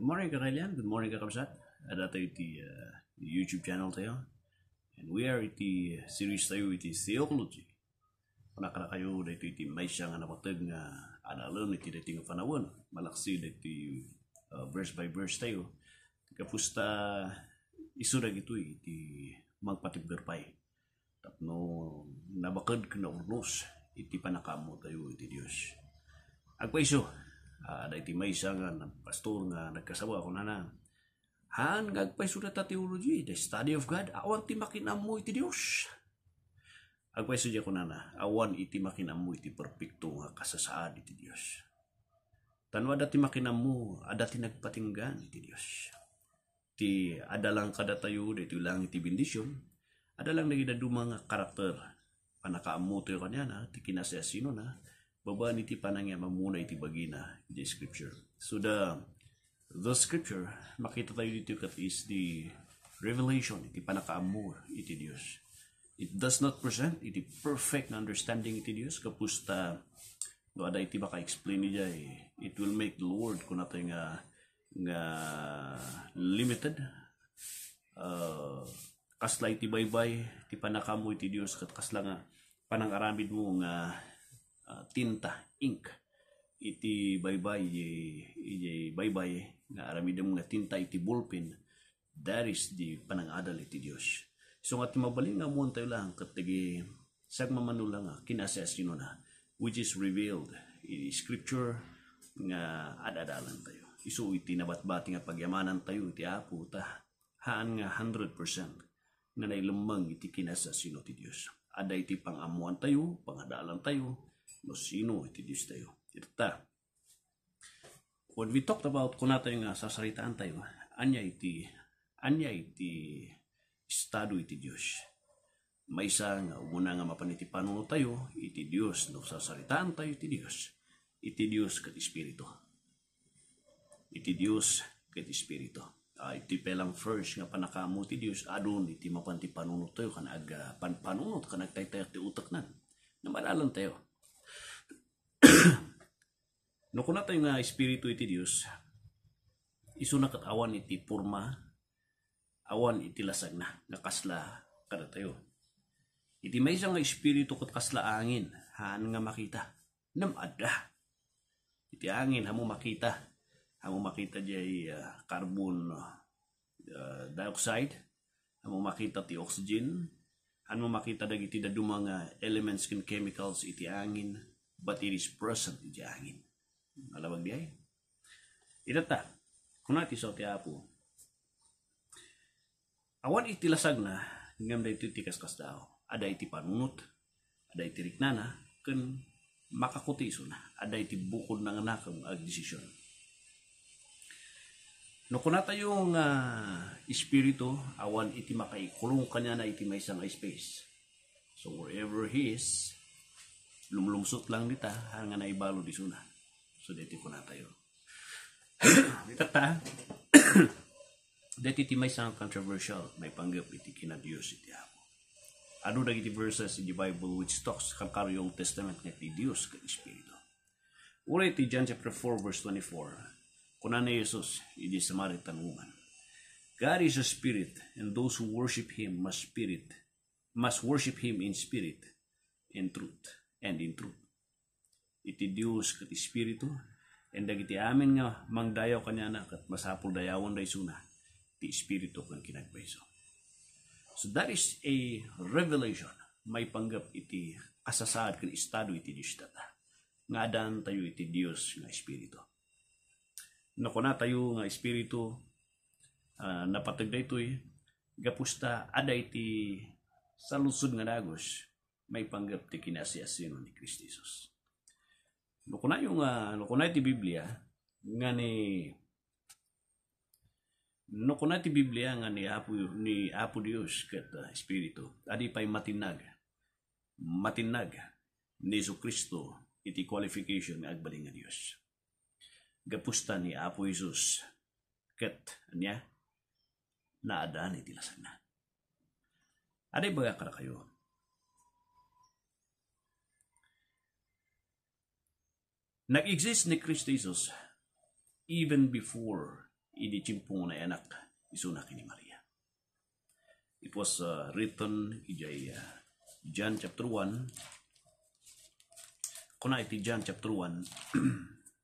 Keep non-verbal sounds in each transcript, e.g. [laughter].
Good morning, Karelian. Good morning, Kakabsat. At ito iti uh, YouTube channel tayo. And we are iti series tayo iti Theology. Panakara kayo na ito iti may siya nga napatag nga analon iti dating panawon. Malaksi na iti uh, verse by verse tayo. Kapusta isurag ito iti eh, magpatibberpay. Tapno nabakad ka na urnos iti panakamo tayo iti Diyos. Agpaiso uh, ah, daiti maysa nga pastor nga nagkasawa ko na na han gagpay sudat ta theology the study of God awan ti mo iti Dios agpay sudya ko na na awan iti mo iti perpekto nga kasasaad iti Dios tanwa dati mo adati nagpatinggan iti Dios ti adalang kada tayo dito lang iti bendisyon adalang nagidaduma nga karakter panakaamuto kanya na ti kinasasino na Babaan iti panangya mamuna iti bagina iti scripture. So the the scripture, makita tayo dito kat is the revelation, iti panakaamur iti Dios. It does not present iti perfect understanding iti Dios kapusta no ada iti baka explain niya eh. It will make the Lord kuna natin nga nga limited uh, kasla iti baybay iti panakamu iti Dios kat kasla nga panangaramid mo nga uh, tinta, ink. Iti baybay, iti baybay, nga aramidem nga tinta iti bulpin, that is the panangadal iti Diyos. So nga timabaling nga muon tayo lang katagi sagmamanula nga ah, kinasasino na which is revealed in scripture nga adadalan tayo. Isu iti nabatbati nga pagyamanan tayo iti apo ta haan nga 100% nga nailumang iti kinasasino ti Diyos. Ada iti pangamuan tayo, pangadalan tayo, Masino iti Diyos tayo. Ita. When we talked about kung natin nga sasaritaan tayo, anya iti, anya iti estado iti Diyos. May isa nga, muna nga mapanitipan mo tayo, iti Diyos, no sasaritaan tayo iti Diyos. Iti Diyos kat Espiritu. Iti Diyos kat Espiritu uh, iti pelang first nga panakamu iti Dios adun iti mapanti panunot tayo kanag uh, ah, pan panunot kanag taytay ti utak nan na madalan tayo Nakunat tayo nga espiritu iti Dios isu nakatawan iti forma awan iti lasag na, nakasla kada tayo. Iti may isang nga espiritu kat angin haan nga makita, namada. Iti angin, hamo makita, hamo makita jay uh, carbon uh, dioxide, hamo makita ti oxygen, hamo makita dagiti da dadumang uh, elements and chemicals iti angin, but it is present iti angin Alawag diay. Idata, kuna ti ti apo. Awan iti lasag na, ngam da iti tikas kas dao. Ada iti panunot, ada iti riknana, ken makakuti so na. Ada iti bukod ng anakam ag desisyon. No kuna tayong uh, espiritu, awan iti makaikulong kanya na iti may isang space. So wherever he is, lumlungsot lang dita, hanga na ibalo di suna. So, deti po na tayo. Itata. [coughs] [coughs] deti timay sa controversial. May panggap iti kinadios iti ako. Ano na iti verses in the Bible which talks kakari Old Testament nga iti Dios ka Espiritu. Ura iti John chapter 4 verse 24. Kuna ni Jesus, iti Samaritan woman. God is a spirit, and those who worship him must spirit, must worship him in spirit and truth, and in truth iti Dios kat Espiritu and dagiti amin nga mangdayaw kanya na kat masapul dayawon day suna iti Espiritu kan kinagbayso. So that is a revelation may panggap iti asasaad kan estado iti Dios tata. Nga adan tayo iti Dios nga Espiritu. Nakuna tayo nga Espiritu uh, napatag daytoy gapusta aday ti sa lusod nga dagos may panggap ti kinasiasino ni Kristo Jesus no kunay yung uh, ah, no kunay ti Biblia nga ni no kunay ti Biblia nga ni Apo ni Apo Dios ket uh, ah, Espiritu adi pay matinag matinag ni Jesu Kristo iti qualification nga agbalin nga Dios gapusta ni Apo Jesus ket niya naadaan iti lasagna. Aday baga kada kayo. Nag-exist ni Kristo Jesus even before initimpong na anak isunaki ni Maria. It was uh, written ijay uh, John chapter 1 kuna iti John chapter 1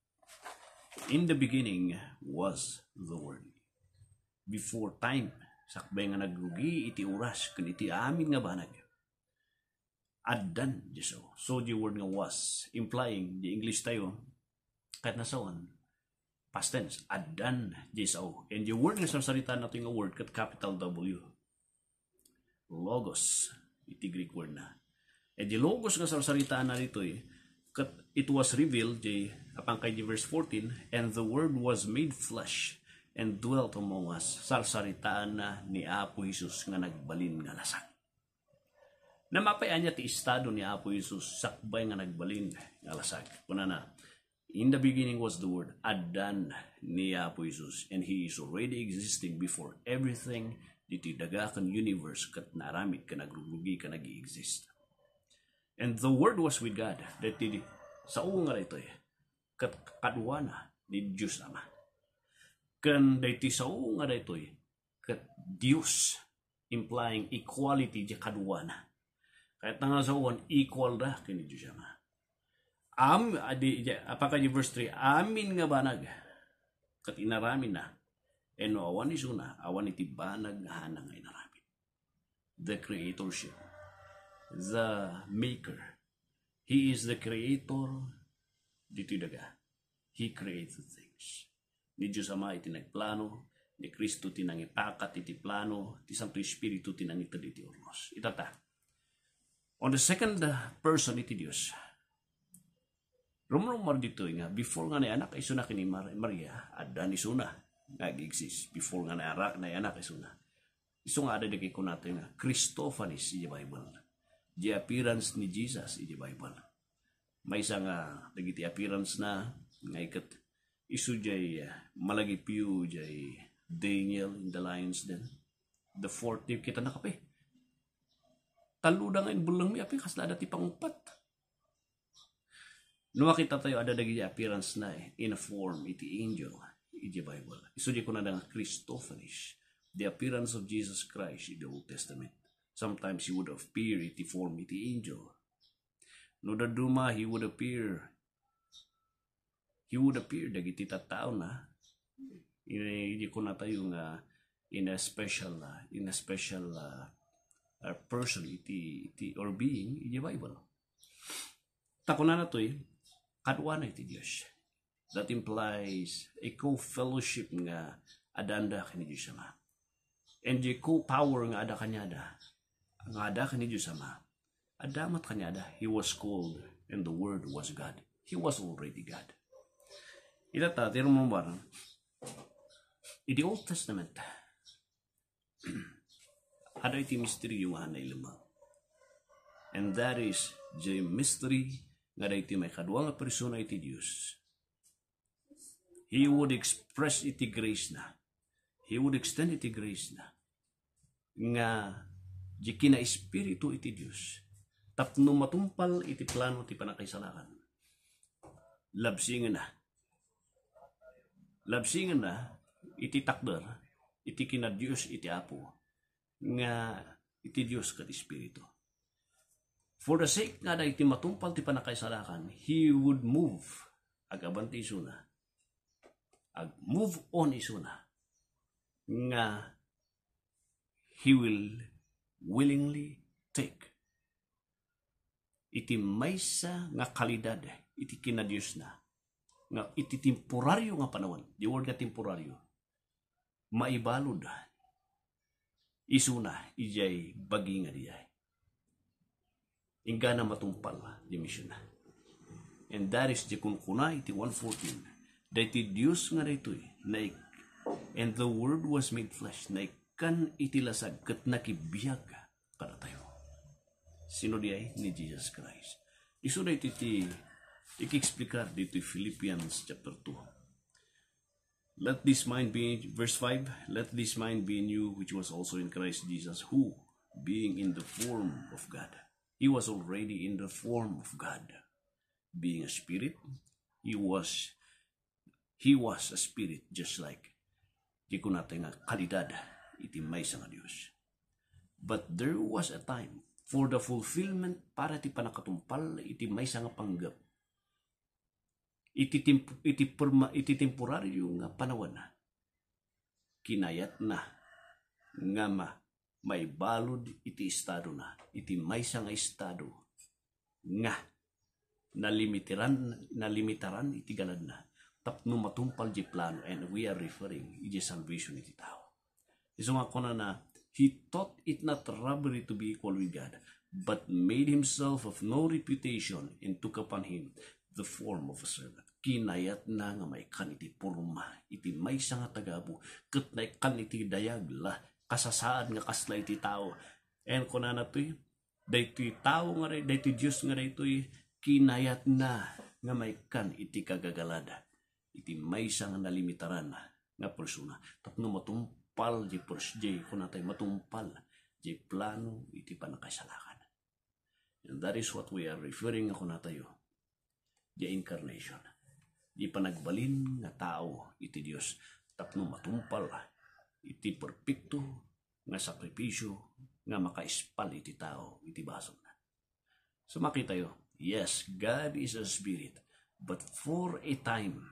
[clears throat] In the beginning was the Word. Before time, sakbay nga nagrugi iti oras, kun iti amin nga banag addan Jesus. So the word nga was, implying the English tayo, kahit nasaon, past tense, addan Jesus. And the word nga sa salita natin nga word, kat capital W. Logos, iti Greek word na. And the logos nga sa salita na dito eh, kat it was revealed, di, apang kay verse 14, and the word was made flesh and dwelt among us. Sarsaritaan na ni Apo Jesus nga nagbalin nga lasak na mapayan niya ti estado ni Apo Jesus sakbay nga nagbalin nga lasag. Kuna na, in the beginning was the word Adan ni Apo Jesus and he is already existing before everything diti kan universe kat naramid ka nagrurugi ka nag-exist. And the word was with God that did sa uwang nga ito kat kadwana ni Diyos Ama. Kan dayti sa uwang nga ito kat Diyos implying equality di kadwana kahit na nga sa 1, equal ra kini Diyos ama. Am, adi, apaka di verse 3, amin nga banag, kat inaramin na, eno awan ni suna, awan iti banag nga hanang inaramin. The creatorship, the maker, He is the creator, dito daga. He created things. Ni Diyos Ama iti nagplano, ni Kristo tinangipakat iti plano, ti Santo Espiritu tinangita diti ornos. Itata, On the second uh, person, iti Diyos. mar dito eh, nga, before nga na anak, iso na kini Maria, adan ni suna nga exist Before nga na anak, na anak, iso na. Iso nga ada na ko eh, nga, Christophanes, iya Bible. The appearance ni Jesus, iya Bible. May isang nga, nagiti appearance na, nga ikat, iso jay, eh, malagi piyo jay, Daniel in the lions den. The fourth day, kita nakape. Taluda nga bulong mi api kasla dati pangupat. Nuwa kita tayo ada dagi appearance na eh, in a form iti angel iti Bible. Isu ko na nga Christophanish. The appearance of Jesus Christ in the Old Testament. Sometimes he would appear iti form iti angel. No da duma he would appear he would appear dagiti tattao na hindi ko na tayo nga in a special uh, in a special uh, a personality iti, or being iti Bible. Takunan na ito'y eh. kadwana iti Diyos. That implies a co-fellowship nga adanda kini Diyos Ama. And a co-power nga ada kanyada. Nga ada kini Diyos Ama. Adamat kanyada, He was called and the Word was God. He was already God. Itata, tira mo ba? In Old Testament, [clears throat] ada ಅದೈತಿ ಮಿಸ್ತ್ರಿ ಇವ ನೈಲಮ And that is the mystery nga daiti may kadwa nga persona iti Dios. He would express iti grace na. He would extend iti grace na. Nga di kina espiritu iti Dios. Tapno matumpal iti plano ti panakaisalakan. Labsingan na. Labsingan na iti takder iti kina Dios iti Apo nga iti Dios ket Espiritu. For the sake nga na iti matumpal ti panakaisalakan, he would move agaban ti isuna. Ag move on isuna nga he will willingly take iti maysa nga kalidad iti kinadius na nga iti temporaryo nga panahon the word nga temporaryo maibalod Isuna, ijay baginga diyay. Ingana matumpal di misyon na. And that is the kunkunay ti 114. Dahil ti Diyos nga daytoy naik and the word was made flesh naikan itilasag kat nakibiyag kada tayo. Sino diyay? Ni Jesus Christ. Iso na iti ti ik dito Philippians chapter 2 Let this mind be, verse 5, let this mind be in you, which was also in Christ Jesus, who, being in the form of God, he was already in the form of God. Being a spirit, he was, he was a spirit, just like, di ko kalidad, itimay sa nga Diyos. But there was a time for the fulfillment para ti panakatumpal, iti sa nga panggap, ititimp- itipurma, yung nga panawon na. Kinayat na nga ma may balod iti estado na, iti maysa nga estado nga nalimitiran nalimitaran iti galad na tapno matumpal di plano and we are referring iti salvation iti tao. Iso nga ko na he thought it not robbery to be equal with God but made himself of no reputation and took upon him the form of a servant. Kinayat na nga may kaniti purma, iti may nga tagabu, kat na kaniti dayagla, kasasaan nga kasla iti tao. And kuna na to'y, dayti tao nga rin, dayti Diyos nga rin to'y, kinayat na nga may kan iti kagagalada. Iti may nga nalimitaran nga persona. Tapno matumpal di pers, di kuna tayo matumpal di plano iti panakasalakan. And that is what we are referring ako na tayo the incarnation. Ipanagbalin nga tao iti Dios tapno matumpal iti perpekto nga sakripisyo nga makaispal iti tao iti basog na. So makita yo, yes, God is a spirit, but for a time,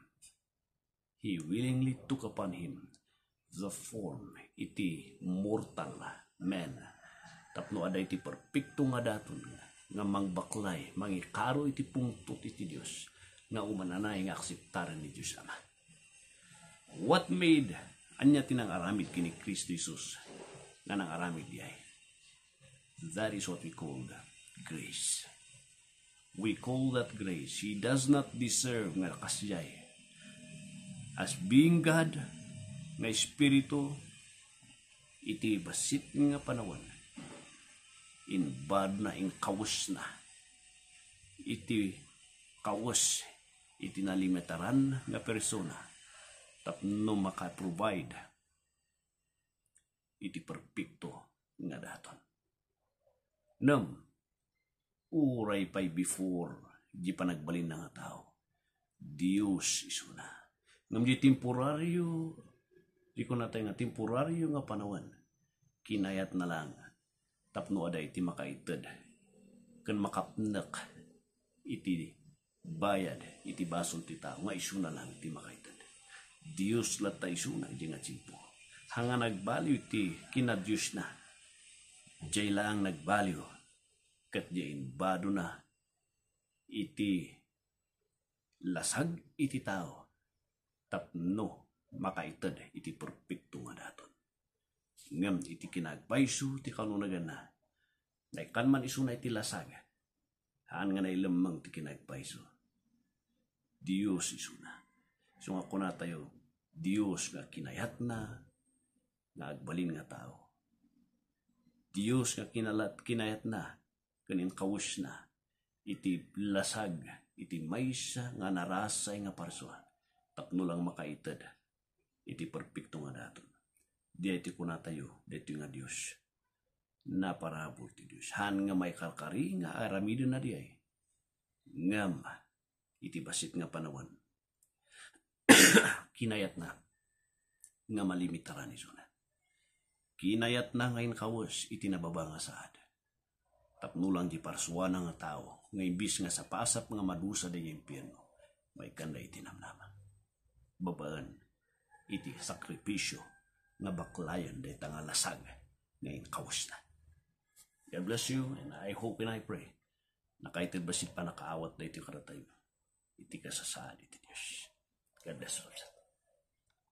He willingly took upon Him the form iti mortal man. Tapno aday iti perpekto nga daton nga nga mangbaklay, mangikaro iti pungtot iti Diyos, nga umananay nga akseptaran ni Diyos Ama. What made anya tinangaramid kini Kristo Jesus nga nangaramid diay? That is what we call grace. We call that grace. He does not deserve nga kasiyay. As being God, nga Espiritu, iti basit nga panawan in bad na in kawas na iti kawas iti nalimitaran nga persona tapno makaprovide iti perpekto nga daton nam uray pa before di pa nagbalin na nga tao Dios isuna ngam di temporaryo di ko natay nga temporaryo nga panawan kinayat na lang tapno aday iti makaitad kan makapnak iti bayad iti basol ti tao nga isuna lang iti makaitad Dios latta isuna iti nga simpo hanga nagbaliw iti kina Dios na jay lang nagbaliw kat jay bado na iti lasag iti tao tapno makaitad iti perpekto nga daton Ngam iti kinagpaiso ti kanunagan na. Naikan man iso na iti lasaga. Haan nga nailamang ti kinagpaiso. Diyos iso na. So nga ko tayo, Diyos nga kinayat na, nga nga tao. Diyos nga kinalat, kinayat na, kanin kawis na, iti lasag, iti maysa nga narasay nga parsuan. Tapno lang makaitad, iti perpekto nga daton di iti kunatayo, di iti nga Diyos. Naparabot ti Diyos. Han nga may kalkari, nga aramido na di ay. Ngam, iti basit nga panawan. [coughs] Kinayat na, nga malimitaran ni Zuna. Kinayat na ngayon kawas, iti nababa nga saad. Tapnulang di parsuan nga tao, nga imbis nga sa pasap nga madusa di impyerno, may kanda iti namnaman. Babaan, iti sakripisyo nga baklayan dito nga lasag ngayong kawas na. God bless you and I hope and I pray na kahit basit pa nakaawat dito yung karatay mo. Iti ka sa saan, iti Diyos. God bless you.